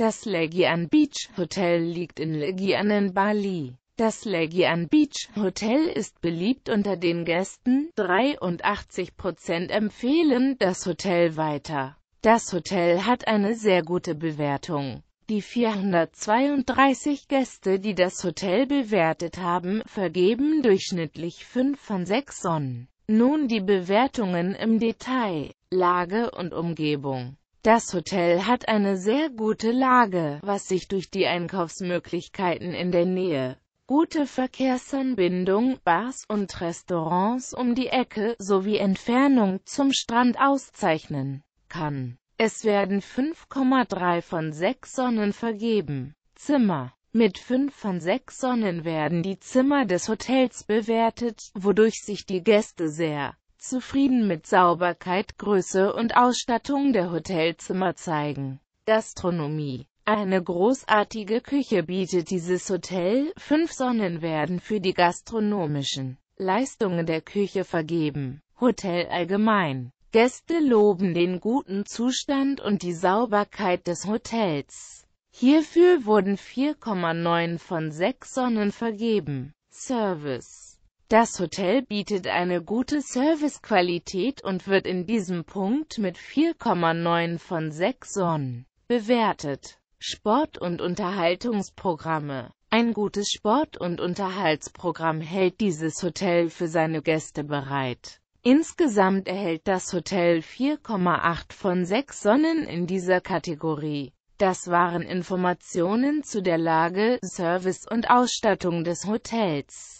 Das Legian Beach Hotel liegt in Legian in Bali. Das Legian Beach Hotel ist beliebt unter den Gästen, 83% empfehlen das Hotel weiter. Das Hotel hat eine sehr gute Bewertung. Die 432 Gäste, die das Hotel bewertet haben, vergeben durchschnittlich 5 von 6 Sonnen. Nun die Bewertungen im Detail, Lage und Umgebung. Das Hotel hat eine sehr gute Lage, was sich durch die Einkaufsmöglichkeiten in der Nähe, gute Verkehrsanbindung, Bars und Restaurants um die Ecke sowie Entfernung zum Strand auszeichnen kann. Es werden 5,3 von 6 Sonnen vergeben. Zimmer mit 5 von 6 Sonnen werden die Zimmer des Hotels bewertet, wodurch sich die Gäste sehr zufrieden mit Sauberkeit, Größe und Ausstattung der Hotelzimmer zeigen. Gastronomie eine großartige Küche bietet dieses Hotel, fünf Sonnen werden für die gastronomischen Leistungen der Küche vergeben. Hotel allgemein. Gäste loben den guten Zustand und die Sauberkeit des Hotels. Hierfür wurden 4,9 von 6 Sonnen vergeben. Service das Hotel bietet eine gute Servicequalität und wird in diesem Punkt mit 4,9 von 6 Sonnen bewertet. Sport- und Unterhaltungsprogramme Ein gutes Sport- und Unterhaltsprogramm hält dieses Hotel für seine Gäste bereit. Insgesamt erhält das Hotel 4,8 von 6 Sonnen in dieser Kategorie. Das waren Informationen zu der Lage, Service und Ausstattung des Hotels.